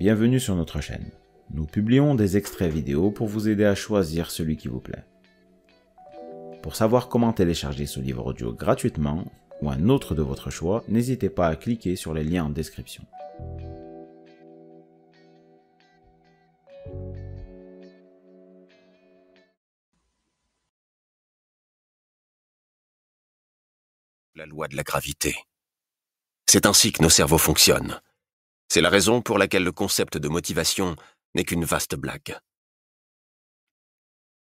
Bienvenue sur notre chaîne. Nous publions des extraits vidéo pour vous aider à choisir celui qui vous plaît. Pour savoir comment télécharger ce livre audio gratuitement ou un autre de votre choix, n'hésitez pas à cliquer sur les liens en description. La loi de la gravité. C'est ainsi que nos cerveaux fonctionnent. C'est la raison pour laquelle le concept de motivation n'est qu'une vaste blague.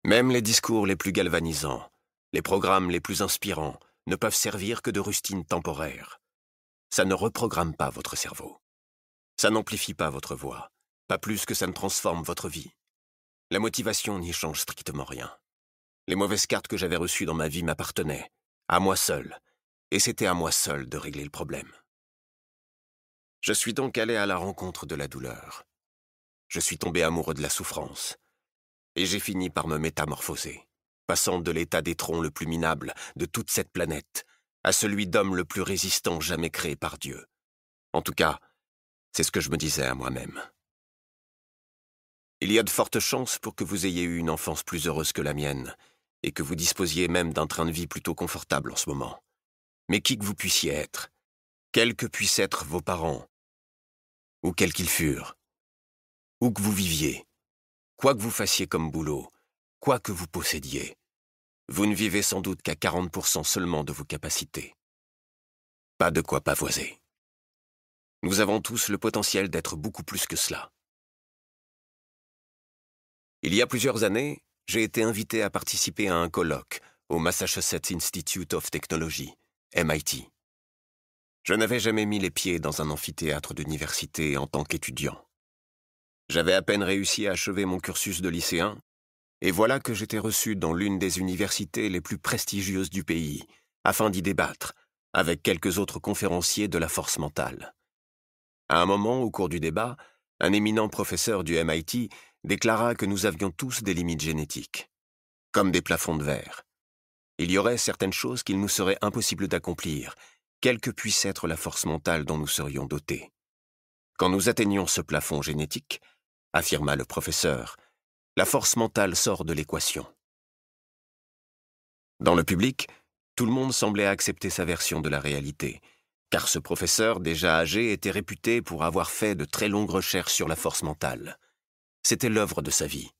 Même les discours les plus galvanisants, les programmes les plus inspirants ne peuvent servir que de rustine temporaire. Ça ne reprogramme pas votre cerveau. Ça n'amplifie pas votre voix, pas plus que ça ne transforme votre vie. La motivation n'y change strictement rien. Les mauvaises cartes que j'avais reçues dans ma vie m'appartenaient, à moi seul, et c'était à moi seul de régler le problème. Je suis donc allé à la rencontre de la douleur. Je suis tombé amoureux de la souffrance. Et j'ai fini par me métamorphoser, passant de l'état d'étron le plus minable de toute cette planète à celui d'homme le plus résistant jamais créé par Dieu. En tout cas, c'est ce que je me disais à moi-même. Il y a de fortes chances pour que vous ayez eu une enfance plus heureuse que la mienne, et que vous disposiez même d'un train de vie plutôt confortable en ce moment. Mais qui que vous puissiez être, quels que puissent être vos parents, ou quels qu'ils furent, où que vous viviez, quoi que vous fassiez comme boulot, quoi que vous possédiez, vous ne vivez sans doute qu'à 40% seulement de vos capacités. Pas de quoi pavoiser. Nous avons tous le potentiel d'être beaucoup plus que cela. Il y a plusieurs années, j'ai été invité à participer à un colloque au Massachusetts Institute of Technology, MIT. Je n'avais jamais mis les pieds dans un amphithéâtre d'université en tant qu'étudiant. J'avais à peine réussi à achever mon cursus de lycéen, et voilà que j'étais reçu dans l'une des universités les plus prestigieuses du pays, afin d'y débattre, avec quelques autres conférenciers de la force mentale. À un moment, au cours du débat, un éminent professeur du MIT déclara que nous avions tous des limites génétiques, comme des plafonds de verre. Il y aurait certaines choses qu'il nous serait impossible d'accomplir, quelle que puisse être la force mentale dont nous serions dotés. Quand nous atteignons ce plafond génétique, affirma le professeur, la force mentale sort de l'équation. Dans le public, tout le monde semblait accepter sa version de la réalité, car ce professeur, déjà âgé, était réputé pour avoir fait de très longues recherches sur la force mentale. C'était l'œuvre de sa vie.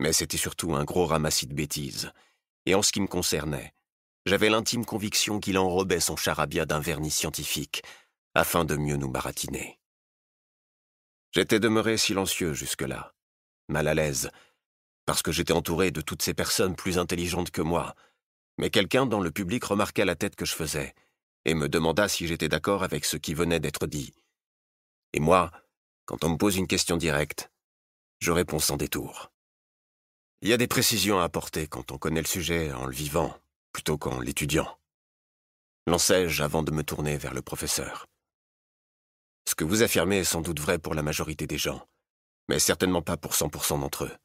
Mais c'était surtout un gros ramassis de bêtises, et en ce qui me concernait, j'avais l'intime conviction qu'il enrobait son charabia d'un vernis scientifique, afin de mieux nous baratiner. J'étais demeuré silencieux jusque-là, mal à l'aise, parce que j'étais entouré de toutes ces personnes plus intelligentes que moi, mais quelqu'un dans le public remarqua la tête que je faisais, et me demanda si j'étais d'accord avec ce qui venait d'être dit. Et moi, quand on me pose une question directe, je réponds sans détour. Il y a des précisions à apporter quand on connaît le sujet en le vivant, plutôt qu'en l'étudiant. Lançai-je avant de me tourner vers le professeur. Ce que vous affirmez est sans doute vrai pour la majorité des gens, mais certainement pas pour 100% d'entre eux.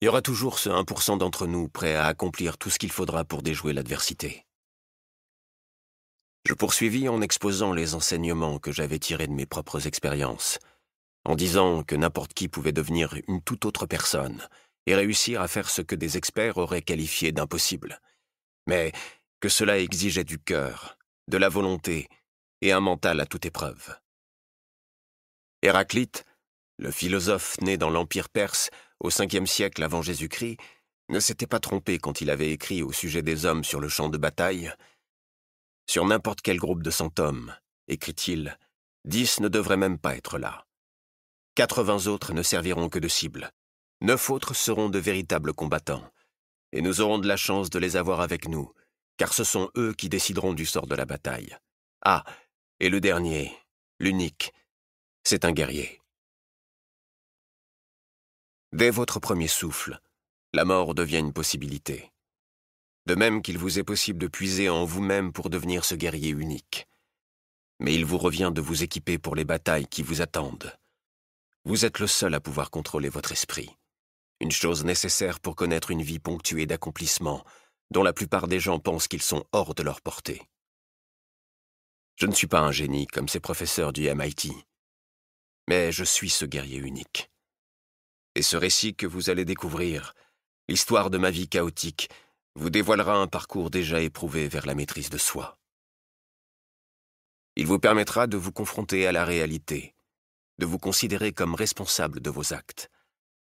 Il y aura toujours ce 1% d'entre nous prêt à accomplir tout ce qu'il faudra pour déjouer l'adversité. Je poursuivis en exposant les enseignements que j'avais tirés de mes propres expériences, en disant que n'importe qui pouvait devenir une toute autre personne et réussir à faire ce que des experts auraient qualifié d'impossible mais que cela exigeait du cœur, de la volonté et un mental à toute épreuve. Héraclite, le philosophe né dans l'Empire perse au Ve siècle avant Jésus-Christ, ne s'était pas trompé quand il avait écrit au sujet des hommes sur le champ de bataille. Sur n'importe quel groupe de cent hommes, écrit-il, dix ne devraient même pas être là. Quatre-vingts autres ne serviront que de cibles. Neuf autres seront de véritables combattants et nous aurons de la chance de les avoir avec nous, car ce sont eux qui décideront du sort de la bataille. Ah, et le dernier, l'unique, c'est un guerrier. Dès votre premier souffle, la mort devient une possibilité. De même qu'il vous est possible de puiser en vous-même pour devenir ce guerrier unique. Mais il vous revient de vous équiper pour les batailles qui vous attendent. Vous êtes le seul à pouvoir contrôler votre esprit une chose nécessaire pour connaître une vie ponctuée d'accomplissements dont la plupart des gens pensent qu'ils sont hors de leur portée. Je ne suis pas un génie comme ces professeurs du MIT, mais je suis ce guerrier unique. Et ce récit que vous allez découvrir, l'histoire de ma vie chaotique, vous dévoilera un parcours déjà éprouvé vers la maîtrise de soi. Il vous permettra de vous confronter à la réalité, de vous considérer comme responsable de vos actes,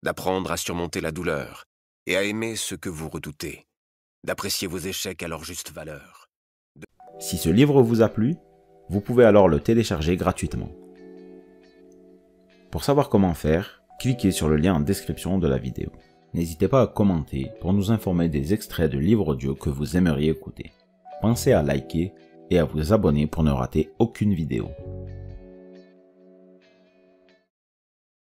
d'apprendre à surmonter la douleur et à aimer ce que vous redoutez, d'apprécier vos échecs à leur juste valeur. Si ce livre vous a plu, vous pouvez alors le télécharger gratuitement. Pour savoir comment faire, cliquez sur le lien en description de la vidéo. N'hésitez pas à commenter pour nous informer des extraits de livres audio que vous aimeriez écouter. Pensez à liker et à vous abonner pour ne rater aucune vidéo.